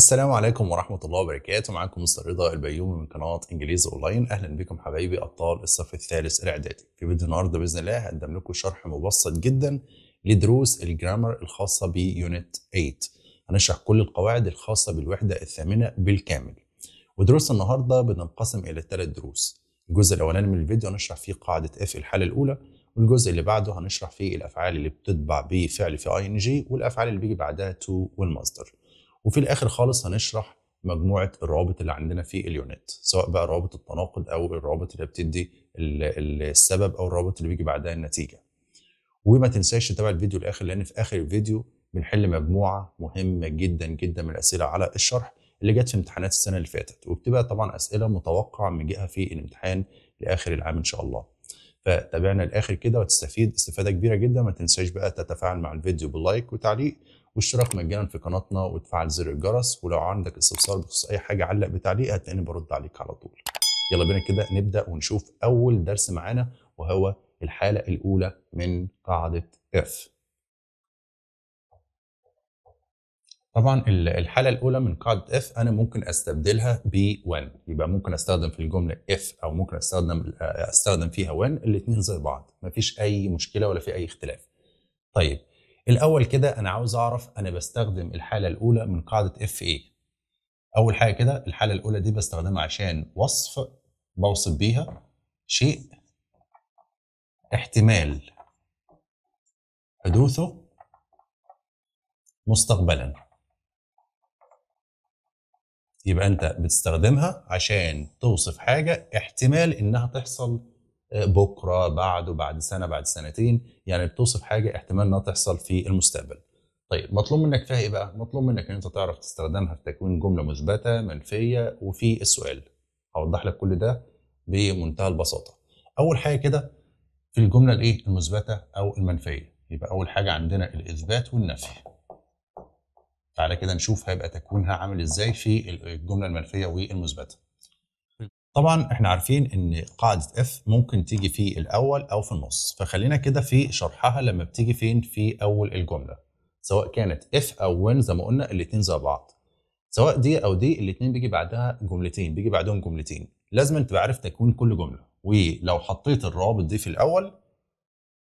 السلام عليكم ورحمة الله وبركاته معاكم مستر رضا البيومي من قناة إنجليزي أونلاين أهلا بكم حبايبي أبطال الصف الثالث الإعدادي في فيديو النهاردة بإذن الله هقدم لكم شرح مبسط جدا لدروس الجرامر الخاصة بيونت 8 هنشرح كل القواعد الخاصة بالوحدة الثامنة بالكامل ودروس النهاردة بتنقسم إلى ثلاث دروس الجزء الأولاني من الفيديو هنشرح فيه قاعدة اف الحالة الأولى والجزء اللي بعده هنشرح فيه الأفعال اللي بتتبع بفعل في اي ان جي والأفعال اللي بيجي بعدها تو والمصدر وفي الاخر خالص هنشرح مجموعه الروابط اللي عندنا في اليونت سواء بقى روابط التناقض او الروابط اللي بتدي السبب او الروابط اللي بيجي بعدها النتيجه وما تنساش تتابع الفيديو الاخر لان في اخر الفيديو بنحل مجموعه مهمه جدا جدا من الاسئله على الشرح اللي جت في امتحانات السنه اللي فاتت وبتبقى طبعا اسئله متوقع جهه في الامتحان لاخر العام ان شاء الله فتابعنا الاخر كده وتستفيد استفاده كبيره جدا ما تنساش بقى تتفاعل مع الفيديو باللايك وتعليق واشتراك مجانا في قناتنا وتفعل زر الجرس ولو عندك استفسار بخصوص اي حاجه علق بتعليق هتلاقيني برد عليك على طول يلا بينا كده نبدا ونشوف اول درس معانا وهو الحاله الاولى من قاعده اف طبعا الحالة الأولى من قاعدة اف أنا ممكن أستبدلها ب when يبقى ممكن أستخدم في الجملة اف أو ممكن أستخدم أستخدم فيها when الاثنين زي بعض مفيش أي مشكلة ولا في أي اختلاف. طيب الاول كده انا عاوز اعرف انا بستخدم الحاله الاولى من قاعده اف ايه اول حاجه كده الحاله الاولى دي بستخدمها عشان وصف بوصف بيها شيء احتمال حدوثه مستقبلا يبقى انت بتستخدمها عشان توصف حاجه احتمال انها تحصل بكره بعده بعد سنه بعد سنتين يعني بتوصف حاجه احتمال انها تحصل في المستقبل طيب مطلوب منك فيها ايه بقى مطلوب منك ان انت تعرف تستخدمها في تكوين جمله مثبته منفيه وفي السؤال هوضح لك كل ده بمنتهى البساطه اول حاجه كده في الجمله الايه المثبته او المنفيه يبقى اول حاجه عندنا الاثبات والنفي تعالى كده نشوف هيبقى تكوينها عامل ازاي في الجمله المنفيه والمثبته طبعا احنا عارفين ان قاعدة اف ممكن تيجي في الاول او في النص فخلينا كده في شرحها لما بتيجي فين في اول الجملة سواء كانت اف او وين زي ما قلنا الاتنين زي بعض سواء دي او دي الاتنين بيجي بعدها جملتين بيجي بعدهم جملتين لازم تبقى عارف تكوين كل جملة ولو حطيت الروابط دي في الاول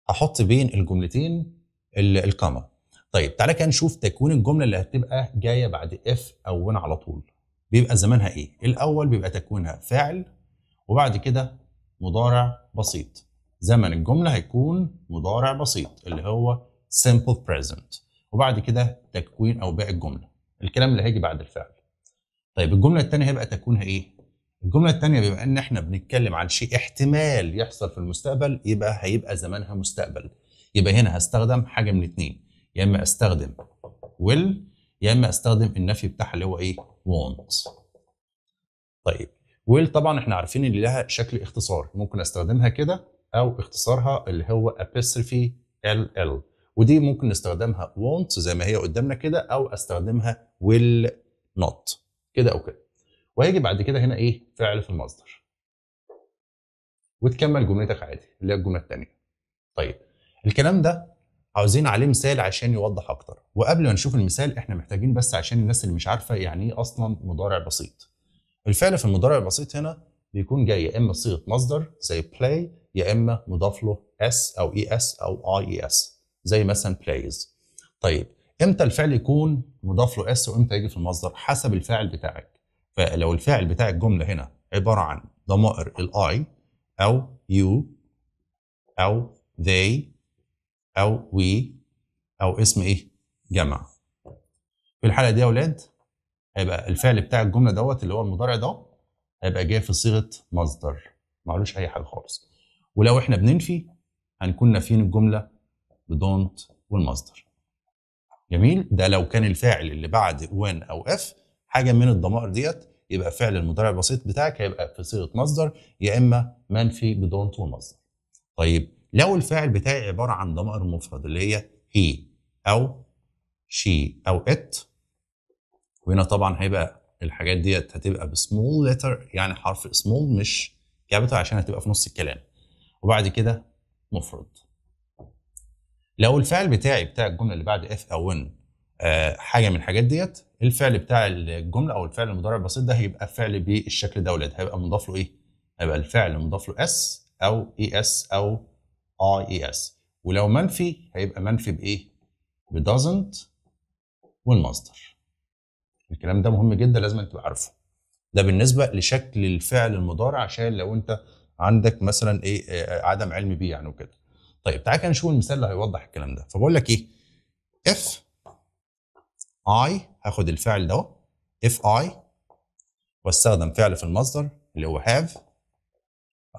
هحط بين الجملتين القامة طيب تعالى كده نشوف تكوين الجملة اللي هتبقى جاية بعد اف او وين على طول بيبقى زمانها ايه الاول بيبقى تكوينها فاعل وبعد كده مضارع بسيط زمن الجمله هيكون مضارع بسيط اللي هو simple present وبعد كده تكوين او بيع الجمله الكلام اللي هيجي بعد الفعل طيب الجمله الثانيه هيبقى تكوينها ايه الجملة الثانية بما إن إحنا بنتكلم عن شيء احتمال يحصل في المستقبل يبقى هيبقى زمانها مستقبل. يبقى هنا هستخدم حاجة من اتنين، يا إما أستخدم will يا إما أستخدم النفي بتاعها اللي هو إيه؟ want طيب will طبعا احنا عارفين ان لها شكل اختصار ممكن استخدمها كده او اختصارها اللي هو apostrophe ll ودي ممكن نستخدمها وونت زي ما هي قدامنا كده او استخدمها will not كده او كده وهيجي بعد كده هنا ايه فعل في المصدر وتكمل جملتك عادي اللي هي الجمله الثانيه طيب الكلام ده عاوزين عليه مثال عشان يوضح اكتر وقبل ما نشوف المثال احنا محتاجين بس عشان الناس اللي مش عارفه يعني ايه اصلا مضارع بسيط الفعل في المضارع البسيط هنا بيكون جاي يا اما صيغه مصدر زي بلاي يا اما مضاف له اس او اي اس او اي اي اس زي مثلا بلايز طيب امتى الفعل يكون مضاف له اس وامتى يجي في المصدر حسب الفاعل بتاعك فلو الفاعل بتاع الجمله هنا عباره عن ضمائر الاي او يو او they أو وي أو اسم إيه؟ جمع. في الحالة دي يا أولاد هيبقى الفعل بتاع الجملة دوت اللي هو المضارع ده هيبقى جاي في صيغة مصدر معلوش أي حاجة خالص. ولو إحنا بننفي هنكون نافيين الجملة بدونت والمصدر. جميل؟ ده لو كان الفاعل اللي بعد وان أو اف حاجة من الضمائر ديت يبقى فعل المضارع البسيط بتاعك هيبقى في صيغه مصدر يا اما منفي بدونت والمصدر. طيب لو الفاعل بتاعي عباره عن ضمائر مفرد اللي هي هي او شي او ات وهنا طبعا هيبقى الحاجات ديت هتبقى بسمول لتر يعني حرف سمول مش كابيتال عشان هتبقى في نص الكلام وبعد كده مفرد لو الفعل بتاعي بتاع الجمله اللي بعد اف او ان آه، حاجه من الحاجات ديت الفعل بتاع الجمله او الفعل المضارع البسيط ده هيبقى فعل بالشكل ده ولاد هيبقى مضاف له ايه هيبقى الفعل مضاف له اس او اي e اس او اي اس e ولو منفي هيبقى منفي بايه؟ ب doesn't والمصدر الكلام ده مهم جدا لازم تبقى عارفه ده بالنسبه لشكل الفعل المضارع عشان لو انت عندك مثلا ايه عدم علم بيه يعني وكده طيب تعالى كده نشوف المثال اللي هيوضح الكلام ده فبقول لك ايه اف اي هاخد الفعل ده اف اي واستخدم فعل في المصدر اللي هو have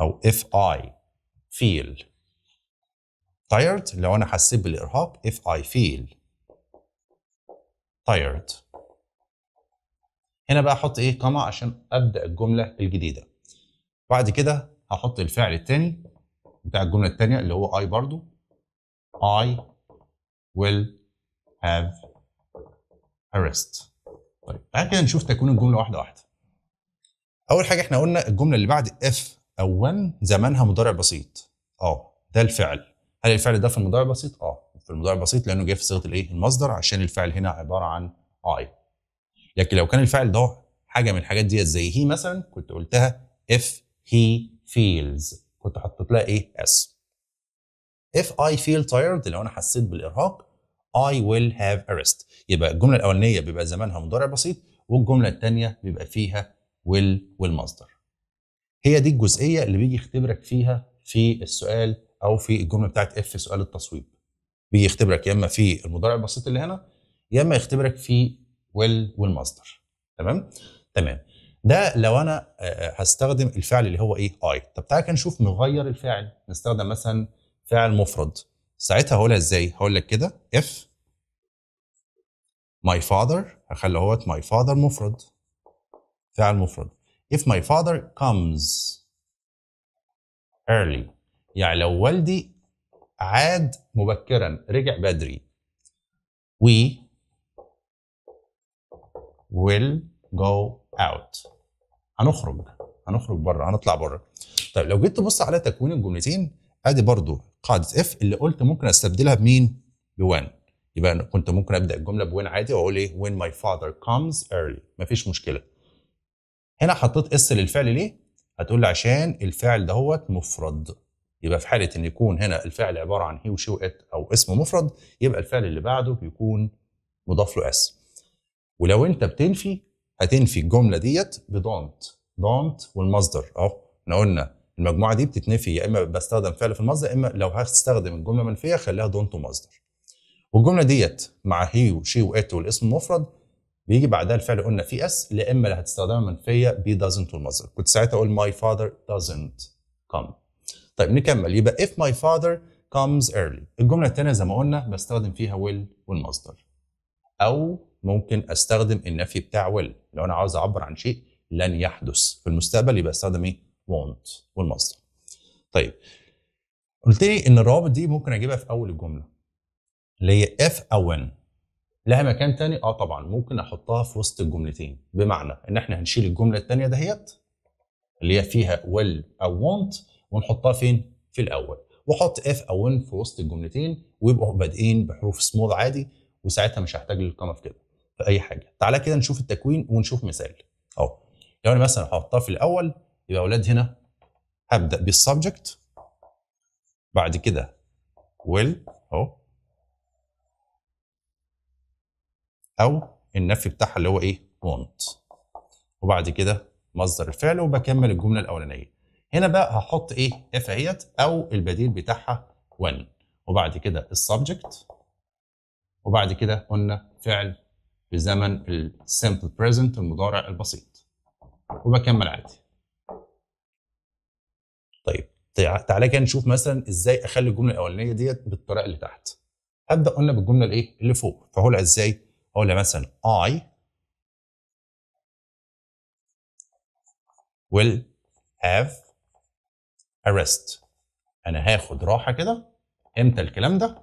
او اف اي feel tired لو أنا حسيت بالإرهاق if I feel tired هنا بقى أحط إيه كما عشان أبدأ الجملة الجديدة بعد كده هحط الفعل الثاني بتاع الجملة الثانيه اللي هو I برضو I will have a rest طيب بعد كده نشوف تكوين الجملة واحدة واحدة أول حاجة إحنا قلنا الجملة اللي بعد if أو when زمانها مضارع بسيط أه ده الفعل هل الفعل ده في المضارع البسيط؟ اه في المضارع البسيط لانه جاي في صيغه الايه؟ المصدر عشان الفعل هنا عباره عن اي. لكن لو كان الفعل ده حاجه من الحاجات ديت زي هي مثلا كنت قلتها if he feels كنت حطيت لها ايه؟ اس. if I feel tired لو انا حسيت بالارهاق I will have a rest يبقى الجمله الاولانيه بيبقى زمانها مضارع بسيط والجمله الثانيه بيبقى فيها will والمصدر. هي دي الجزئيه اللي بيجي يختبرك فيها في السؤال او في الجمله بتاعت اف سؤال التصويب بيختبرك يا اما في المضارع البسيط اللي هنا يا اما يختبرك في ويل والمصدر تمام تمام ده لو انا آه، آه، هستخدم الفعل اللي هو ايه اي طب تعالى كده نشوف نغير الفاعل نستخدم مثلا فعل مفرد ساعتها هقولها ازاي هقول لك كده اف ماي فادر هخلي اهوت ماي فادر مفرد فعل مفرد if my father comes early يعني لو والدي عاد مبكرا رجع بدري we will go out هنخرج هنخرج بره هنطلع بره طيب لو جيت تبص على تكوين الجملتين ادي برضو قاعده اف اللي قلت ممكن استبدلها بمين بوان يبقى انا كنت ممكن ابدا الجمله بوين عادي واقول ايه when my father comes early مفيش مشكله هنا حطيت اس للفعل ليه هتقول لي عشان الفعل دهوت مفرد يبقى في حاله ان يكون هنا الفعل عباره عن هي وشي وات او اسم مفرد يبقى الفعل اللي بعده بيكون مضاف له اس ولو انت بتنفي هتنفي الجمله ديت بدونت دونت والمصدر اهو احنا قلنا المجموعه دي بتتنفي يا اما بستخدم فعل في المصدر يا اما لو هستخدم الجمله منفيه خليها دونت ومصدر والجمله ديت مع هي وشي وات والاسم المفرد بيجي بعدها الفعل قلنا فيه اس لا اما اللي هتستخدمها منفيه بي دازنت والمصدر كنت ساعتها اقول ماي فاذر دازنت كم طيب نكمل يبقى if my father comes early الجملة الثانية زي ما قلنا بستخدم فيها will والمصدر أو ممكن أستخدم النفي بتاع will لو أنا عاوز أعبر عن شيء لن يحدث في المستقبل يبقى أستخدم إيه won't والمصدر طيب قلت لي إن الروابط دي ممكن أجيبها في أول الجملة اللي هي if أو when لها مكان تاني اه طبعا ممكن احطها في وسط الجملتين بمعنى ان احنا هنشيل الجمله الثانيه دهيت اللي هي فيها will او want ونحطها فين في الاول واحط اف او ان في وسط الجملتين ويبقوا بادئين بحروف سمول عادي وساعتها مش هحتاج للكما في كده في اي حاجه تعالى كده نشوف التكوين ونشوف مثال اهو لو يعني انا مثلا هحطها في الاول يبقى اولاد هنا هبدا بالسبجكت بعد كده ويل اهو او النفي بتاعها اللي هو ايه want وبعد كده مصدر الفعل وبكمل الجمله الاولانيه هنا بقى هحط ايه اف اهيت او البديل بتاعها 1 وبعد كده السبجكت وبعد كده قلنا فعل بزمن السمبل بريزنت المضارع البسيط وبكمل عادي طيب تعالى كده نشوف مثلا ازاي اخلي الجمله الاولانيه ديت بالطريقه اللي تحت هبدا قلنا بالجمله الايه اللي فوق فهقولها ازاي هقولها مثلا I will have arrest انا هاخد راحه كده امتى الكلام ده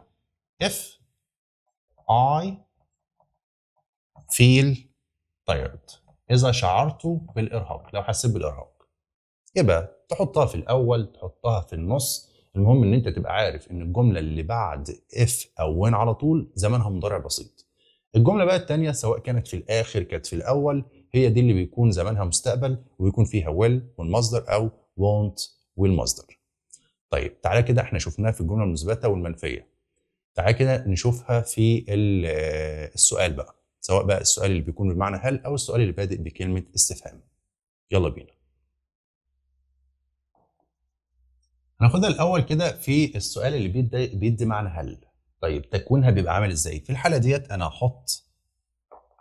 if I feel tired اذا شعرت بالارهاق لو حسيت بالارهاق يبقى تحطها في الاول تحطها في النص المهم ان انت تبقى عارف ان الجمله اللي بعد اف او وين على طول زمانها مضارع بسيط الجمله بقى الثانيه سواء كانت في الاخر كانت في الاول هي دي اللي بيكون زمانها مستقبل ويكون فيها will والمصدر او won't والمصدر طيب تعالى كده احنا شفناها في الجمله المثبته والمنفيه تعالى كده نشوفها في آه، السؤال بقى سواء بقى السؤال اللي بيكون بمعنى هل او السؤال اللي بادئ بكلمه استفهام يلا بينا هناخدها الاول كده في السؤال اللي بيدي, بيدي معنى هل طيب تكوينها بيبقى عامل ازاي في الحاله ديت انا هحط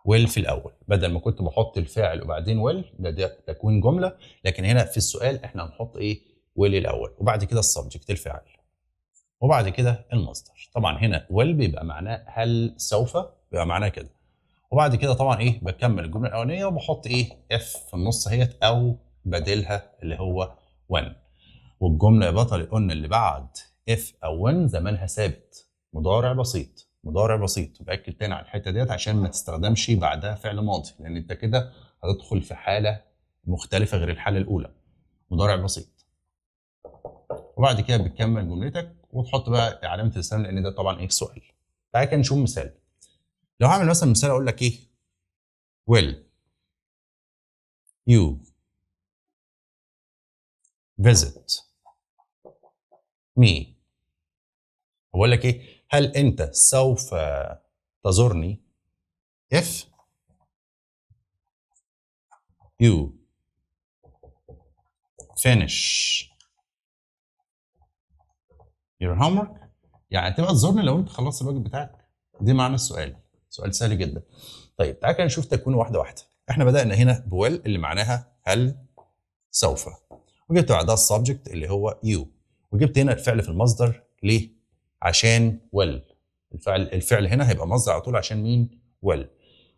ويل في الاول بدل ما كنت بحط الفاعل وبعدين ويل ده, ده تكوين جمله لكن هنا في السؤال احنا هنحط ايه وللاول وبعد كده السبجكت الفعل وبعد كده المصدر طبعا هنا ويل بيبقى معناه هل سوف بيبقى معناه كده وبعد كده طبعا ايه بكمل الجمله الاولانيه وبحط ايه اف في النص اهيت او بديلها اللي هو when والجمله يا بطل قلنا اللي بعد اف او when زمانها ثابت مضارع بسيط مضارع بسيط باكد تاني على الحته ديت عشان ما تستخدمش بعدها فعل ماضي لان انت كده هتدخل في حاله مختلفه غير الحاله الاولى مضارع بسيط وبعد كده بتكمل جملتك وتحط بقى علامه الاستفهام لان ده طبعا ايه سؤال تعالى كده نشوف مثال لو هعمل مثلا مثال اقول لك ايه will you visit me بقول لك ايه هل انت سوف تزورني if you finish your homework يعني تبقى تزورني لو انت خلصت الواجب بتاعك دي معنى السؤال سؤال سهل جدا طيب تعالى كده نشوف تكوين واحده واحده احنا بدانا هنا بويل اللي معناها هل سوف وجبت بعدها السبجكت اللي هو يو وجبت هنا الفعل في المصدر ليه عشان ويل الفعل الفعل هنا هيبقى مصدر على طول عشان مين ويل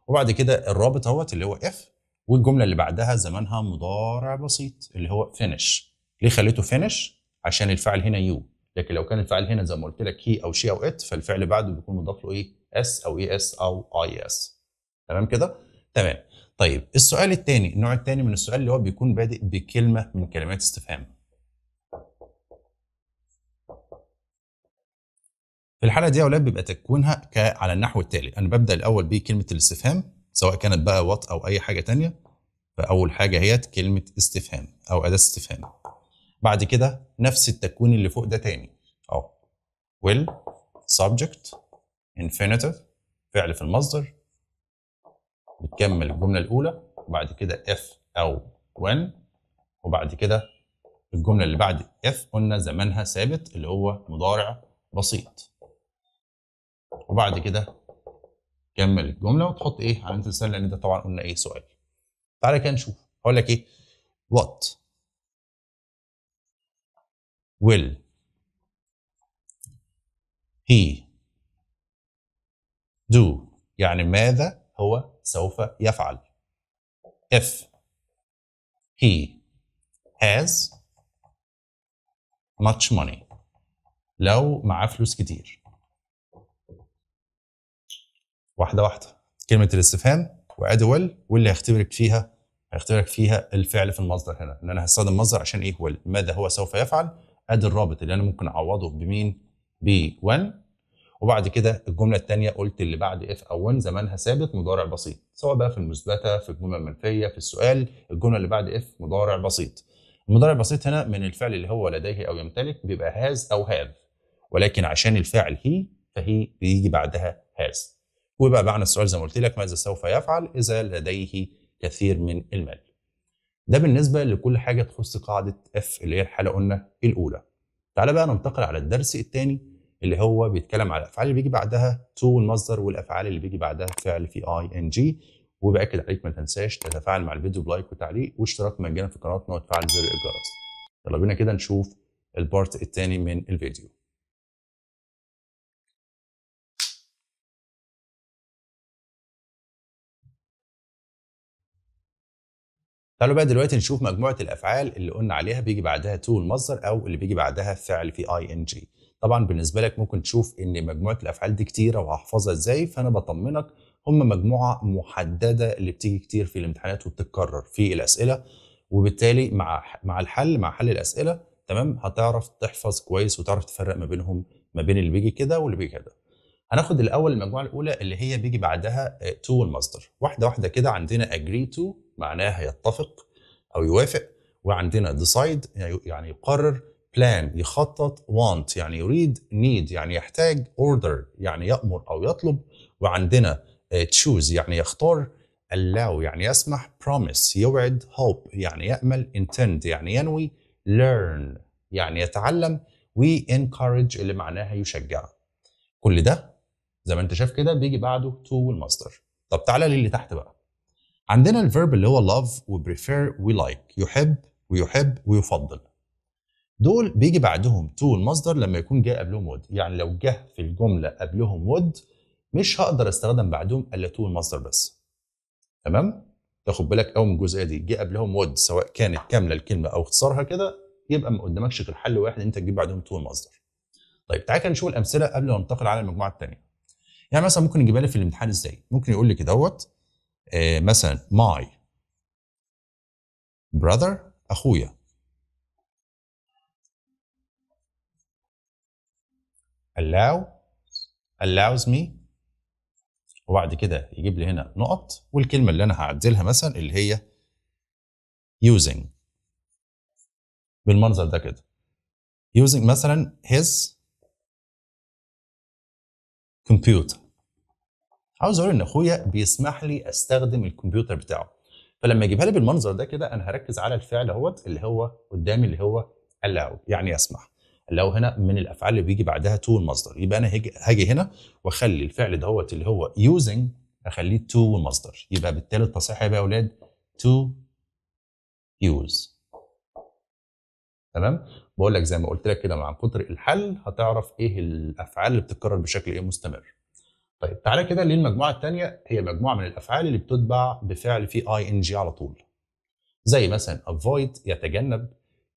وبعد كده الرابط اهوت اللي هو اف والجمله اللي بعدها زمانها مضارع بسيط اللي هو فينش ليه خليته فينش عشان الفعل هنا يو لكن لو كان الفعل هنا زي ما قلت لك هي او شي او ات فالفعل بعده بيكون مضاف له ايه اس او اي e اس او اي اس تمام كده تمام طيب السؤال الثاني النوع الثاني من السؤال اللي هو بيكون بادئ بكلمه من كلمات استفهام في الحاله دي يا اولاد بيبقى تكوينها على النحو التالي انا ببدا الاول بكلمه الاستفهام سواء كانت بقى وات او اي حاجه ثانيه فاول حاجه هي كلمه استفهام او اداه استفهام بعد كده نفس التكوين اللي فوق ده تاني اهو will subject infinitive فعل في المصدر بتكمل الجملة الأولى وبعد كده if أو when وبعد كده الجملة اللي بعد if قلنا زمنها ثابت اللي هو مضارع بسيط وبعد كده كمل الجملة وتحط إيه علامة الاستفهام لأن ده طبعا قلنا إيه سؤال تعالى كده نشوف هقول لك إيه what will he do يعني ماذا هو سوف يفعل if he has much money لو معاه فلوس كتير واحدة واحدة كلمة الاستفهام وأدي will واللي هيختبرك فيها هيختبرك فيها الفعل في المصدر هنا ان انا هستخدم مصدر عشان ايه will ماذا هو سوف يفعل ادي الرابط اللي انا ممكن اعوضه بمين ب 1 وبعد كده الجمله الثانيه قلت اللي بعد اف او 1 زمانها ثابت مضارع بسيط سواء بقى في المثبته في الجمله المنفيه في السؤال الجمله اللي بعد اف مضارع بسيط المضارع البسيط هنا من الفعل اللي هو لديه او يمتلك بيبقى هاز او هاف ولكن عشان الفعل هي فهي بيجي بعدها هاز ويبقى معنى السؤال زي ما قلت لك ماذا سوف يفعل اذا لديه كثير من المال ده بالنسبة لكل حاجة تخص قاعدة F اللي هي الحالة قلنا الأولى تعالى بقى ننتقل على الدرس الثاني اللي هو بيتكلم على الأفعال اللي بيجي بعدها تو والمصدر والأفعال اللي بيجي بعدها فعل في ing وبأكد عليك ما تنساش تتفاعل مع الفيديو بلايك وتعليق واشتراك مجانا في قناتنا وتفعل زر الجرس يلا بينا كده نشوف البارت الثاني من الفيديو تعالوا بقى دلوقتي نشوف مجموعة الأفعال اللي قلنا عليها بيجي بعدها تو المصدر أو اللي بيجي بعدها فعل في اي ان جي طبعا بالنسبة لك ممكن تشوف إن مجموعة الأفعال دي كتيرة وهحفظها إزاي فأنا بطمنك هم مجموعة محددة اللي بتيجي كتير في الامتحانات وبتتكرر في الأسئلة وبالتالي مع مع الحل مع حل الأسئلة تمام هتعرف تحفظ كويس وتعرف تفرق ما بينهم ما بين اللي بيجي كده واللي بيجي كده هناخد الأول المجموعة الأولى اللي هي بيجي بعدها تو آه، المصدر واحدة واحدة كده عندنا agree to معناها يتفق او يوافق وعندنا ديسايد يعني-, يعني يقرر بلان يخطط وانت يعني يريد نيد يعني يحتاج اوردر يعني يأمر أو يطلب وعندنا تشوز آه، يعني يختار allow يعني يسمح promise يوعد hope يعني يأمل intend يعني ينوي learn يعني يتعلم و encourage اللي معناها يشجع كل ده زي ما انت شايف كده بيجي بعده to والماستر طب تعالى للي تحت بقى عندنا الفيرب اللي هو love و prefer و like يحب ويحب ويفضل دول بيجي بعدهم تو المصدر لما يكون جه قبلهم ود يعني لو جه في الجملة قبلهم ود مش هقدر استخدم بعدهم الا تو المصدر بس تمام تاخد بالك قوي من الجزئيه دي جه قبلهم ود سواء كانت كامله الكلمه او اختصارها كده يبقى ما قدامكش غير حل واحد انت تجيب بعدهم تو المصدر طيب تعالى كده نشوف الامثله قبل ما ننتقل على المجموعه الثانيه يعني مثلا ممكن يجيبها لي في الامتحان ازاي ممكن يقول لي دوت إيه، مثلا my brother أخويا allow allows me وبعد كده يجيب لي هنا نقط والكلمة اللي أنا هعدلها مثلا اللي هي using بالمنظر ده كده using مثلا his computer عاوز اقول ان اخويا بيسمح لي استخدم الكمبيوتر بتاعه فلما اجيبها لي بالمنظر ده كده انا هركز على الفعل اهوت اللي هو قدامي اللي هو allow يعني يسمح allow هنا من الافعال اللي بيجي بعدها تو المصدر يبقى انا هاجي, هنا واخلي الفعل دهوت اللي هو using اخليه تو المصدر يبقى بالتالي التصحيح هيبقى يا اولاد to use تمام بقول لك زي ما قلت لك كده مع كتر الحل هتعرف ايه الافعال اللي بتتكرر بشكل ايه مستمر طيب تعالى كده للمجموعه الثانيه هي مجموعه من الافعال اللي بتتبع بفعل في اي ان جي على طول زي مثلا avoid يتجنب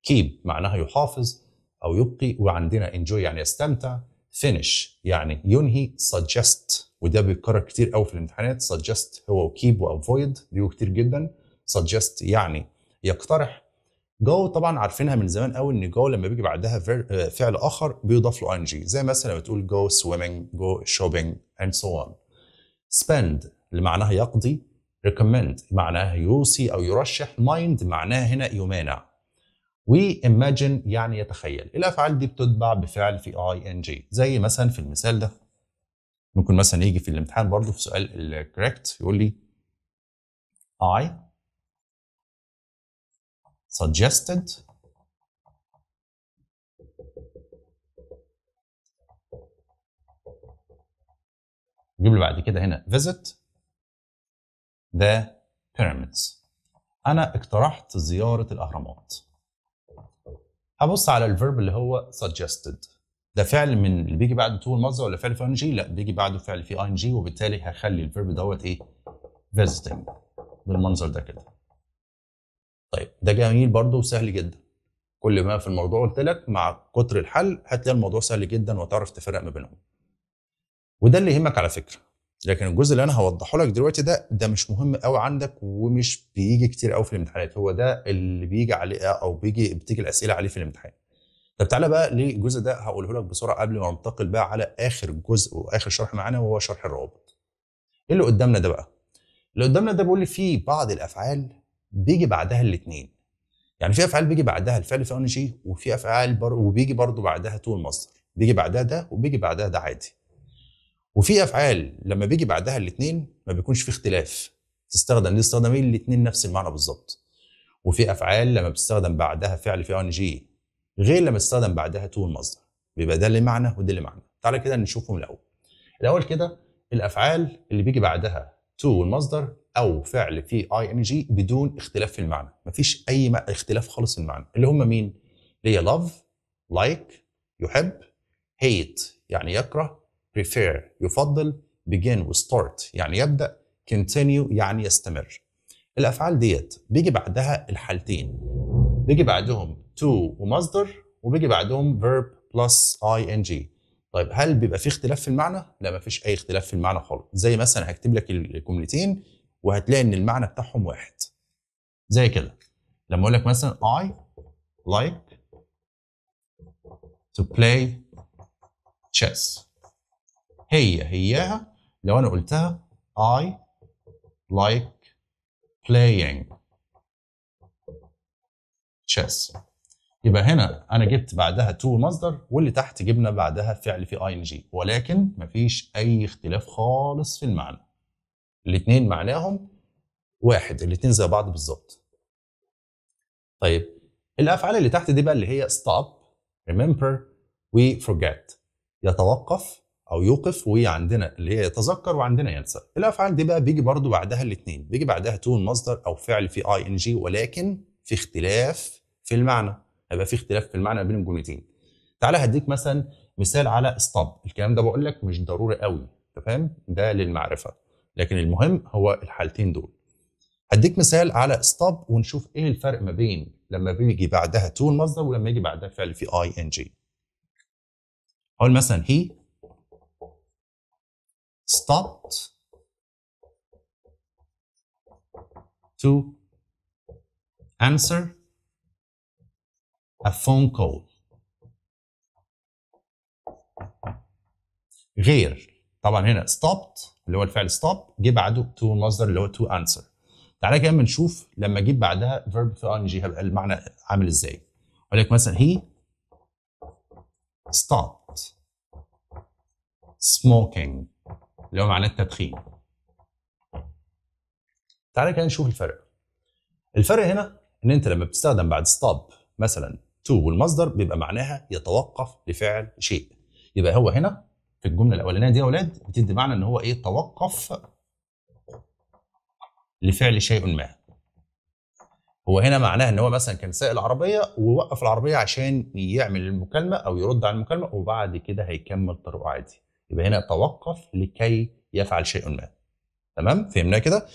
keep معناها يحافظ او يبقي وعندنا enjoy يعني يستمتع finish يعني ينهي suggest وده بيتكرر كتير قوي في الامتحانات suggest هو keep وavoid دي كتير جدا suggest يعني يقترح جو طبعا عارفينها من زمان قوي ان جو لما بيجي بعدها آه، فعل اخر بيضاف له ان جي زي مثلا بتقول جو سويمينج جو شوبينج اند سو اون spend اللي معناها يقضي recommend معناها يوصي او يرشح mind معناها هنا يمانع وي imagine يعني يتخيل الافعال دي بتتبع بفعل في اي ان جي زي مثلا في المثال ده ممكن مثلا يجي في الامتحان برضه في سؤال الكريكت يقول لي I suggested نجيب له بعد كده هنا visit the pyramids انا اقترحت زياره الاهرامات هبص على الفيرب اللي هو suggested ده فعل من اللي بيجي بعد تو المصدر ولا فعل في ان جي لا بيجي بعده فعل في ان جي وبالتالي هخلي الفيرب دوت ايه visiting بالمنظر ده كده طيب ده جميل برضه وسهل جدا كل ما في الموضوع قلت لك مع كتر الحل هتلاقي الموضوع سهل جدا وتعرف تفرق ما بينهم وده اللي يهمك على فكره لكن الجزء اللي انا هوضحه لك دلوقتي ده ده مش مهم قوي عندك ومش بيجي كتير قوي في الامتحانات هو ده اللي بيجي عليه او بيجي بتيجي الاسئله عليه في الامتحان طب تعالى بقى للجزء ده هقوله لك بسرعه قبل ما ننتقل بقى على اخر جزء واخر شرح معانا وهو شرح الروابط ايه اللي قدامنا ده بقى اللي قدامنا ده بيقول لي في بعض الافعال بيجي بعدها الاثنين يعني في افعال بيجي بعدها الفعل في جي وفي افعال بر... وبيجي برضو بعدها طول مصدر بيجي بعدها ده وبيجي بعدها ده عادي وفي افعال لما بيجي بعدها الاثنين ما بيكونش في اختلاف تستخدم ليه الاثنين نفس المعنى بالظبط وفي افعال لما بتستخدم بعدها فعل في جي غير لما تستخدم بعدها طول مصدر بيبقى ده اللي معنى وده اللي معنى تعالى كده نشوفهم الاول الاول كده الافعال اللي بيجي بعدها تو والمصدر او فعل في اي ان جي بدون اختلاف في المعنى مفيش اي اختلاف خالص في المعنى اللي هم مين اللي هي لاف لايك يحب هيت يعني يكره prefer يفضل begin وستارت يعني يبدا continue يعني يستمر الافعال ديت بيجي بعدها الحالتين بيجي بعدهم to ومصدر وبيجي بعدهم verb plus ing طيب هل بيبقى في اختلاف في المعنى؟ لا مفيش اي اختلاف في المعنى خالص زي مثلا هكتب لك الجملتين وهتلاقي ان المعنى بتاعهم واحد زي كده لما اقول لك مثلا I like to play chess هي هياها لو انا قلتها I like playing chess يبقى هنا انا جبت بعدها تو مصدر واللي تحت جبنا بعدها فعل في ing ولكن مفيش اي اختلاف خالص في المعنى الاثنين معناهم واحد الاثنين زي بعض بالظبط طيب الافعال اللي تحت دي بقى اللي هي stop remember forget يتوقف او يوقف وعندنا اللي هي يتذكر وعندنا ينسى الافعال دي بقى بيجي برضو بعدها الاثنين بيجي بعدها تون مصدر او فعل في اي ان جي ولكن في اختلاف في المعنى هيبقى في اختلاف في المعنى بين الجملتين تعالى هديك مثلا مثال على stop الكلام ده بقول لك مش ضروري قوي تمام ده للمعرفه لكن المهم هو الحالتين دول هديك مثال على stop ونشوف ايه الفرق ما بين لما بيجي بعدها to المصدر ولما يجي بعدها فعل في اي ان جي هقول مثلا he stopped to answer a phone call غير طبعا هنا stopped اللي هو الفعل stop جه بعده to مصدر اللي هو to answer تعالى كده بنشوف لما اجيب بعدها verb to ing هيبقى المعنى عامل ازاي اقول لك مثلا هي stopped smoking اللي هو معناه التدخين تعالى كده نشوف الفرق الفرق هنا ان انت لما بتستخدم بعد ستوب مثلا تو والمصدر بيبقى معناها يتوقف لفعل شيء يبقى هو هنا في الجمله الاولانيه دي يا اولاد بتدي معنى ان هو ايه توقف لفعل شيء ما هو هنا معناه ان هو مثلا كان سائق العربيه ووقف العربيه عشان يعمل المكالمه او يرد على المكالمه وبعد كده هيكمل طريقه عادي يبقى هنا توقف لكي يفعل شيء ما تمام فهمناها كده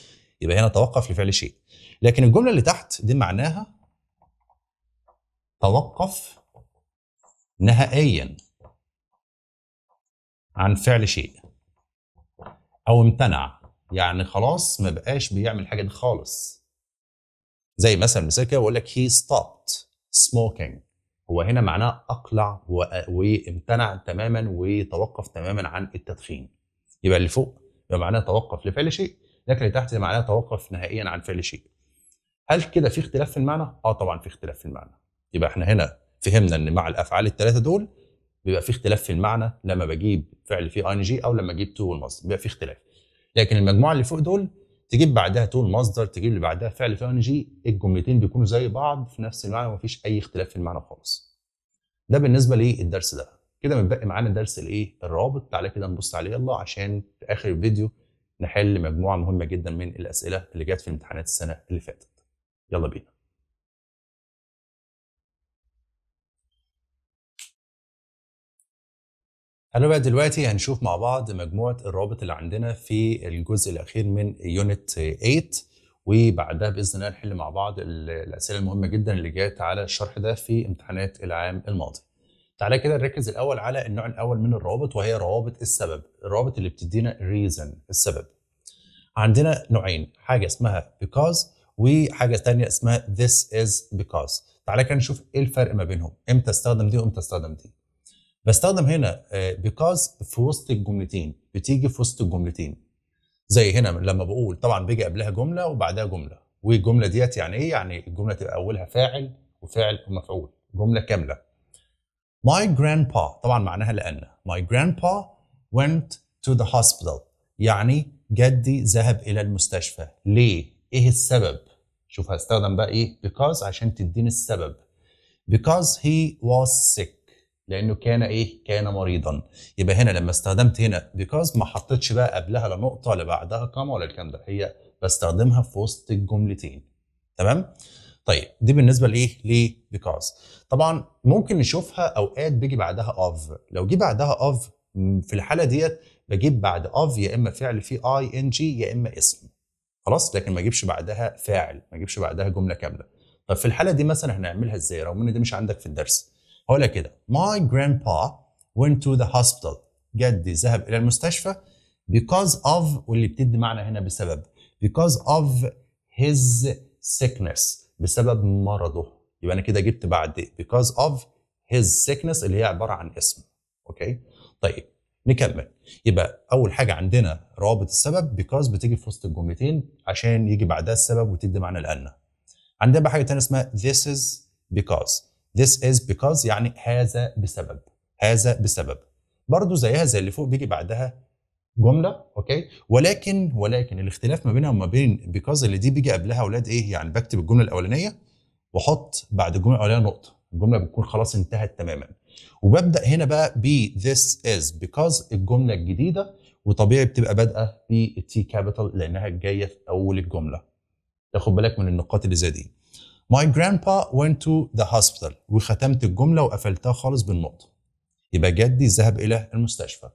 يبقى هنا توقف لفعل شيء لكن الجمله اللي تحت دي معناها توقف نهائيا عن فعل شيء او امتنع يعني خلاص ما بقاش بيعمل حاجه دي خالص زي مثلا مثال كده بقول لك هي ستوبت سموكينج هو هنا معناه اقلع وامتنع تماما وتوقف تماما عن التدخين يبقى اللي فوق يبقى معناه توقف لفعل شيء لكن اللي تحت معناه توقف نهائيا عن فعل شيء هل كده في اختلاف في المعنى اه طبعا في اختلاف في المعنى يبقى احنا هنا فهمنا ان مع الافعال الثلاثه دول بيبقى في اختلاف في المعنى لما بجيب فعل فيه ان جي او لما اجيب تو والمصدر بيبقى في اختلاف لكن المجموعه اللي فوق دول تجيب بعدها تو المصدر تجيب اللي بعدها فعل فيه ان جي الجملتين بيكونوا زي بعض في نفس المعنى ومفيش اي اختلاف في المعنى خالص ده بالنسبه للدرس ده كده متبقي معانا درس الايه الرابط تعالى كده نبص عليه يلا عشان في اخر الفيديو نحل مجموعه مهمه جدا من الاسئله اللي جت في امتحانات السنه اللي فاتت يلا بينا هنبقى دلوقتي هنشوف مع بعض مجموعة الروابط اللي عندنا في الجزء الأخير من يونت 8 وبعدها بإذن الله نحل مع بعض الأسئلة المهمة جدا اللي جات على الشرح ده في امتحانات العام الماضي. تعالى كده نركز الأول على النوع الأول من الروابط وهي روابط السبب، الروابط اللي بتدينا reason السبب. عندنا نوعين، حاجة اسمها because وحاجة تانية اسمها this is because. تعالى كده نشوف إيه الفرق ما بينهم، إمتى استخدم دي وإمتى استخدم دي. بستخدم هنا آه، because في وسط الجملتين بتيجي في وسط الجملتين زي هنا لما بقول طبعا بيجي قبلها جمله وبعدها جمله والجمله ديت يعني ايه يعني الجمله تبقى اولها فاعل وفاعل ومفعول جمله كامله my grandpa طبعا معناها لان my grandpa went to the hospital يعني جدي ذهب الى المستشفى ليه ايه السبب شوف هستخدم بقى ايه because عشان تديني السبب because he was sick لانه كان ايه كان مريضا يبقى هنا لما استخدمت هنا بيكوز ما حطيتش بقى قبلها لا نقطه ولا بعدها قامه ولا الكلام ده هي بستخدمها في وسط الجملتين تمام طيب دي بالنسبه لايه ليه بيكوز طبعا ممكن نشوفها اوقات بيجي بعدها اوف لو جه بعدها اوف في الحاله ديت بجيب بعد اوف يا اما فعل فيه اي ان جي يا اما اسم خلاص لكن ما اجيبش بعدها فاعل ما اجيبش بعدها جمله كامله طب في الحاله دي مثلا هنعملها ازاي رغم ان دي مش عندك في الدرس هقولها كده My grandpa went to the hospital جدي ذهب إلى المستشفى because of واللي بتدي معنى هنا بسبب because of his sickness بسبب مرضه يبقى أنا كده جبت بعد because of his sickness اللي هي عبارة عن اسم أوكي طيب نكمل يبقى أول حاجة عندنا روابط السبب because بتيجي في وسط الجملتين عشان يجي بعدها السبب وتدي معنى لأن عندنا بقى حاجة تانية اسمها this is because This is because يعني هذا بسبب هذا بسبب برضو زيها زي اللي فوق بيجي بعدها جمله اوكي ولكن ولكن الاختلاف ما بينها وما بين بيكوز اللي دي بيجي قبلها اولاد ايه يعني بكتب الجمله الاولانيه واحط بعد الجمله الاولانيه نقطه الجمله بتكون خلاص انتهت تماما وببدا هنا بقى ب this is because الجمله الجديده وطبيعي بتبقى بادئه T كابيتال لانها جايه في اول الجمله تاخد بالك من النقاط اللي زي دي My grandpa went to the hospital وختمت الجملة وقفلتها خالص بالنقطة يبقى جدي ذهب إلى المستشفى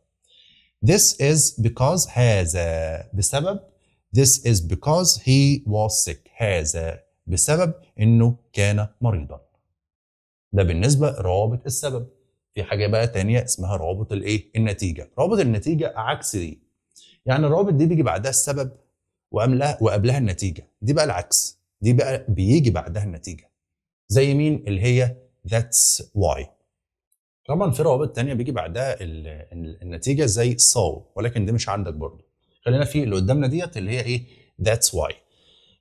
This is because هذا بسبب This is because he was sick هذا بسبب إنه كان مريضا ده بالنسبة روابط السبب في حاجة بقى تانية اسمها روابط الإيه النتيجة روابط النتيجة عكس دي يعني الروابط دي بيجي بعدها السبب وقبلها وقبلها النتيجة دي بقى العكس دي بقى بيجي بعدها النتيجه زي مين اللي هي ذاتس واي طبعا في روابط تانية بيجي بعدها النتيجه زي so ولكن دي مش عندك برضه خلينا في اللي قدامنا ديت اللي هي ايه ذاتس واي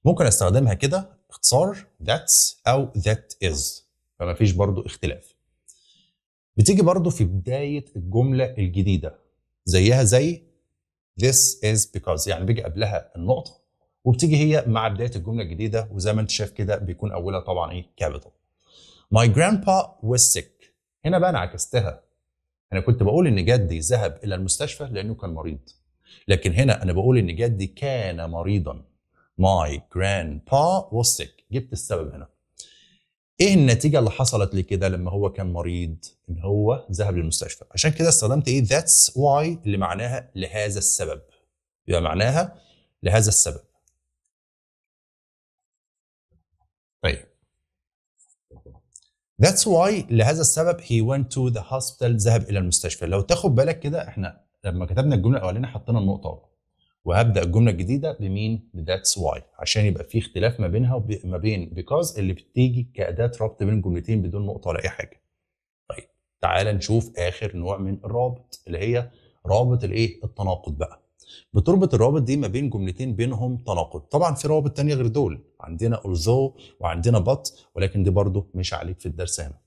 ممكن استخدمها كده اختصار ذاتس او ذات از فما فيش برضه اختلاف بتيجي برضه في بدايه الجمله الجديده زيها زي this is because يعني بيجي قبلها النقطه وبتيجي هي مع بدايه الجمله الجديده وزي ما انت شايف كده بيكون اولها طبعا ايه كابيتال ماي جراندبا was sick هنا بقى انا عكستها انا كنت بقول ان جدي ذهب الى المستشفى لانه كان مريض لكن هنا انا بقول ان جدي كان مريضا ماي جراندبا was sick جبت السبب هنا ايه النتيجه اللي حصلت لكده لما هو كان مريض ان هو ذهب للمستشفى عشان كده استخدمت ايه ذاتس واي اللي معناها لهذا السبب يبقى معناها لهذا السبب طيب ذاتس واي لهذا السبب هي went تو ذا هوسبيتال ذهب الى المستشفى لو تاخد بالك كده احنا لما كتبنا الجمله الاولانيه حطينا النقطه وهبدا الجمله الجديده بمين ذاتس واي عشان يبقى في اختلاف ما بينها وما بين بيكوز اللي بتيجي كاداه ربط بين جملتين بدون نقطه ولا اي حاجه طيب تعال نشوف اخر نوع من الرابط اللي هي رابط الايه التناقض بقى بتربط الروابط دي ما بين جملتين بينهم تناقض طبعا في روابط تانية غير دول عندنا الزو وعندنا بط ولكن دي برضو مش عليك في الدرس هنا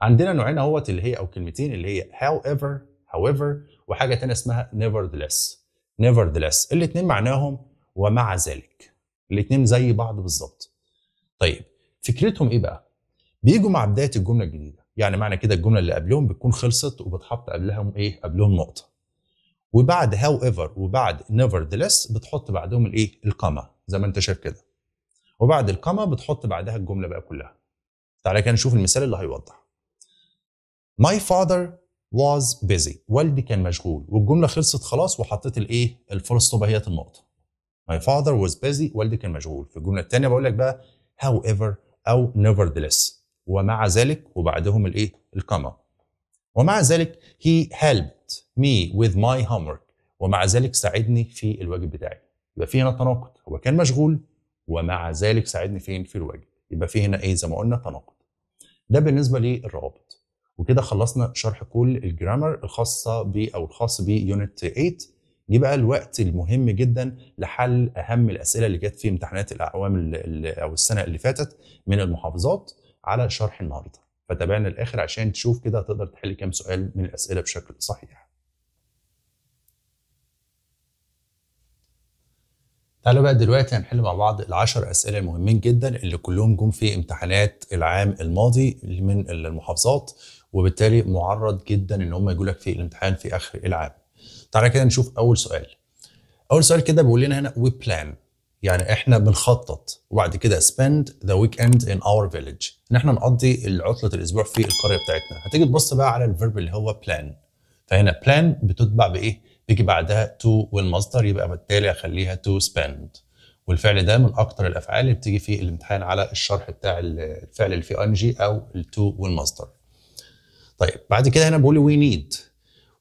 عندنا نوعين اهوت اللي هي او كلمتين اللي هي however however وحاجه تانية اسمها nevertheless nevertheless الاثنين معناهم ومع ذلك الاثنين زي بعض بالظبط طيب فكرتهم ايه بقى بيجوا مع بدايه الجمله الجديده يعني معنى كده الجمله اللي قبلهم بتكون خلصت وبتحط قبلهم ايه قبلهم نقطه وبعد هاو ايفر وبعد nevertheless بتحط بعدهم الايه القمه زي ما انت شايف كده وبعد القمه بتحط بعدها الجمله بقى كلها تعالى كده نشوف المثال اللي هيوضح my father was busy والدي كان مشغول والجمله خلصت خلاص وحطيت الايه ستوب هي النقطه my father was busy والدي كان مشغول في الجمله الثانيه بقول لك بقى however او nevertheless ومع ذلك وبعدهم الايه القمه ومع ذلك he helped me with my homework ومع ذلك ساعدني في الواجب بتاعي يبقى في هنا تناقض هو كان مشغول ومع ذلك ساعدني فين في الواجب يبقى في هنا ايه زي ما قلنا تناقض ده بالنسبه للروابط وكده خلصنا شرح كل الجرامر الخاصه ب او الخاص بيونت 8 جه بقى الوقت المهم جدا لحل اهم الاسئله اللي جت في امتحانات الاعوام او السنه اللي فاتت من المحافظات على شرح النهارده فتابعنا الاخر عشان تشوف كده هتقدر تحل كام سؤال من الاسئله بشكل صحيح تعالوا بقى دلوقتي هنحل مع بعض العشر أسئلة المهمين جدا اللي كلهم جم في امتحانات العام الماضي من المحافظات وبالتالي معرض جدا ان هم يجوا لك في الامتحان في اخر العام. تعالى كده نشوف اول سؤال. اول سؤال كده بيقول لنا هنا وي بلان يعني احنا بنخطط وبعد كده spend the weekend in our village ان احنا نقضي عطله الاسبوع في القريه بتاعتنا هتيجي تبص بقى على الفيرب اللي هو plan فهنا plan بتتبع بايه بيجي بعدها to والمصدر يبقى بالتالي اخليها to spend والفعل ده من اكتر الافعال اللي بتيجي في الامتحان على الشرح بتاع الفعل اللي فيه ان جي او التو والمصدر طيب بعد كده هنا بقول وي نيد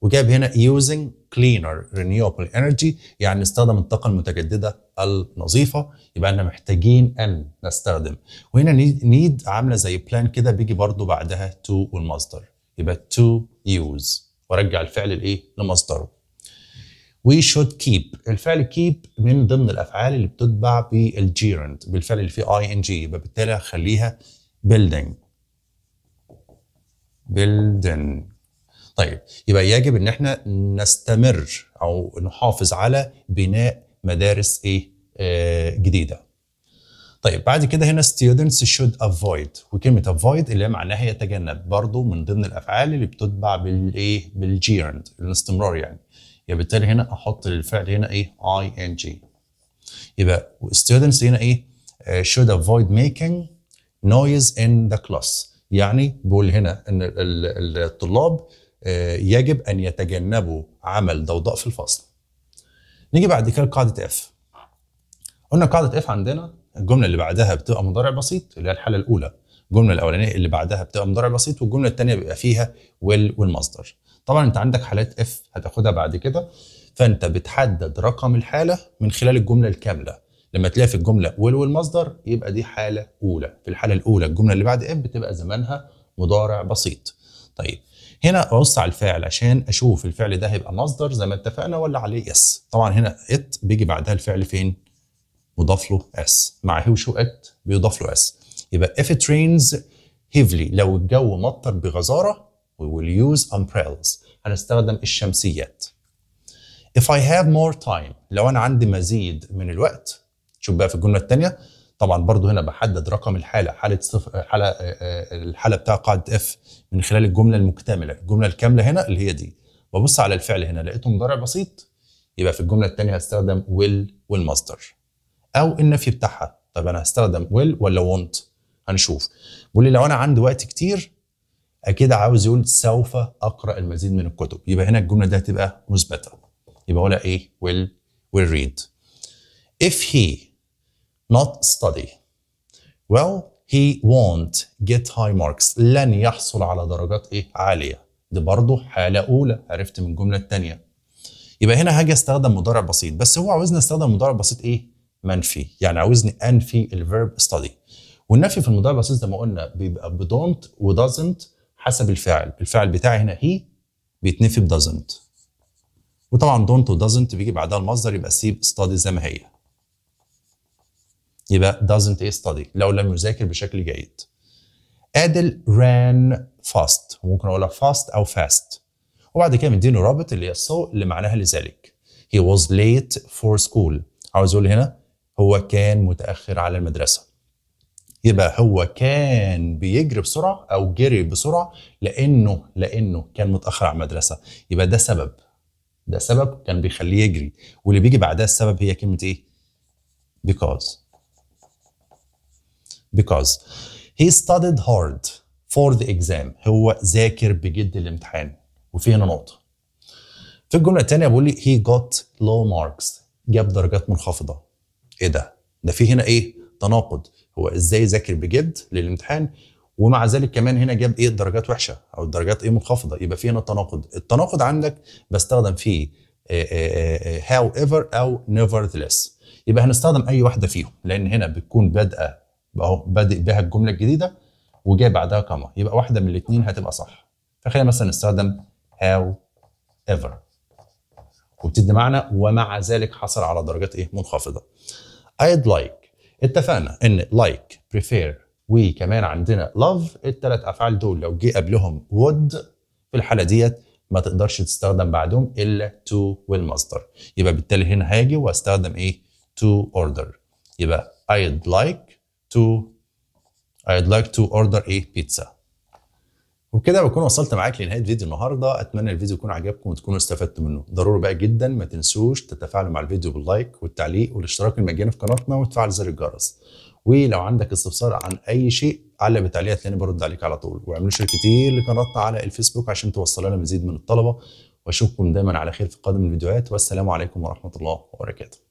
وجاب هنا using cleaner renewable energy يعني استخدم الطاقه المتجدده النظيفه يبقى احنا محتاجين ان نستخدم وهنا نيد عامله زي بلان كده بيجي برضو بعدها تو والمصدر يبقى تو يوز وارجع الفعل لايه لمصدره وي شود كيب الفعل كيب من ضمن الافعال اللي بتتبع بالجيرند بالفعل اللي فيه اي ان جي يبقى بالتالي هخليها بيلدينج building طيب يبقى يجب ان احنا نستمر او نحافظ على بناء مدارس ايه آه، جديده طيب بعد كده هنا students should avoid وكلمة avoid اللي معناها يتجنب برضو من ضمن الأفعال اللي بتتبع بالإيه بالجيرند الاستمرار يعني يبقى بالتالي هنا أحط الفعل هنا إيه ing يبقى students هنا إيه آه، should avoid making noise in the class يعني بقول هنا إن الطلاب آه، يجب أن يتجنبوا عمل ضوضاء في الفصل نيجي بعد كده لقاعده اف قلنا قاعده اف عندنا الجمله اللي بعدها بتبقى مضارع بسيط اللي هي الحاله الاولى الجمله الاولانيه اللي بعدها بتبقى مضارع بسيط والجمله الثانيه بيبقى فيها ويل والمصدر طبعا انت عندك حالات اف هتاخدها بعد كده فانت بتحدد رقم الحاله من خلال الجمله الكامله لما تلاقي في الجمله ويل والمصدر يبقى دي حاله اولى في الحاله الاولى الجمله اللي بعد اف بتبقى زمانها مضارع بسيط طيب هنا ابص على الفعل عشان اشوف الفعل ده هيبقى مصدر زي ما اتفقنا ولا عليه اس طبعا هنا ات بيجي بعدها الفعل فين مضاف له اس مع هي وشو ات بيضاف له اس يبقى if it rains heavily لو الجو مطر بغزاره we will use umbrellas هنستخدم الشمسيات if I have more time لو انا عندي مزيد من الوقت شوف بقى في الجمله الثانيه طبعا برضو هنا بحدد رقم الحاله حاله صفر حاله آه، آه، الحاله بتاع قاعده اف من خلال الجمله المكتمله الجمله الكامله هنا اللي هي دي ببص على الفعل هنا لقيته مضارع بسيط يبقى في الجمله الثانيه هستخدم ويل والمصدر او النفي بتاعها طب انا هستخدم ويل ولا وونت هنشوف بيقول لي لو انا عندي وقت كتير اكيد عاوز يقول سوف اقرا المزيد من الكتب يبقى هنا الجمله دي هتبقى مثبته يبقى ولا ايه ويل ويل ريد if he not study. Well, he won't get high marks. لن يحصل على درجات ايه عالية. دي برضه حالة أولى عرفت من الجملة الثانية. يبقى هنا هاجي استخدم مضارع بسيط بس هو عاوزني استخدم مضارع بسيط ايه؟ منفي يعني عاوزني انفي الفيرب study. والنفي في المضارع البسيط زي ما قلنا بيبقى بدونت ودازنت حسب الفاعل الفاعل بتاعي هنا هي بيتنفي بدازنت. وطبعا دونت ودازنت بيجي بعدها المصدر يبقى سيب ستادي زي ما هي يبقى doesn't study لو لم يذاكر بشكل جيد ادل ران فاست ممكن اقولها فاست او فاست وبعد كده مديني رابط اللي هي so اللي معناها لذلك he was late for school عاوز اقول هنا هو كان متاخر على المدرسه يبقى هو كان بيجري بسرعه او جري بسرعه لانه لانه كان متاخر على المدرسه يبقى ده سبب ده سبب كان بيخليه يجري واللي بيجي بعدها السبب هي كلمه ايه because because he studied hard for the exam هو ذاكر بجد الامتحان وفي هنا نقطه في الجمله الثانيه بقول لي he got low marks جاب درجات منخفضه ايه ده ده في هنا ايه تناقض هو ازاي ذاكر بجد للامتحان ومع ذلك كمان هنا جاب ايه درجات وحشه او درجات ايه منخفضه يبقى في هنا تناقض التناقض عندك بستخدم فيه هاو آه، ايفر آه، آه، او nevertheless يبقى هنستخدم اي واحده فيهم لان هنا بتكون بادئه بقى بادئ بها الجمله الجديده وجاي بعدها كما يبقى واحده من الاثنين هتبقى صح فخلينا مثلا نستخدم هاو ايفر وبتدي معنى ومع ذلك حصل على درجات ايه منخفضه I'd like اتفقنا ان like prefer وكمان عندنا love الثلاث افعال دول لو جه قبلهم would في الحاله ديت ما تقدرش تستخدم بعدهم الا to والمصدر يبقى بالتالي هنا هاجي واستخدم ايه to order يبقى I'd like to I'd like to order a pizza وبكده بكون وصلت معاك لنهايه فيديو النهارده اتمنى الفيديو يكون عجبكم وتكونوا استفدتوا منه ضروري بقى جدا ما تنسوش تتفاعلوا مع الفيديو باللايك والتعليق والاشتراك المجاني في قناتنا وتفعل زر الجرس ولو عندك استفسار عن اي شيء علق بالتعليقات لاني برد عليك على طول واعملوا شير كتير لقناتنا على الفيسبوك عشان توصل لنا مزيد من الطلبه واشوفكم دايما على خير في قادم الفيديوهات والسلام عليكم ورحمه الله وبركاته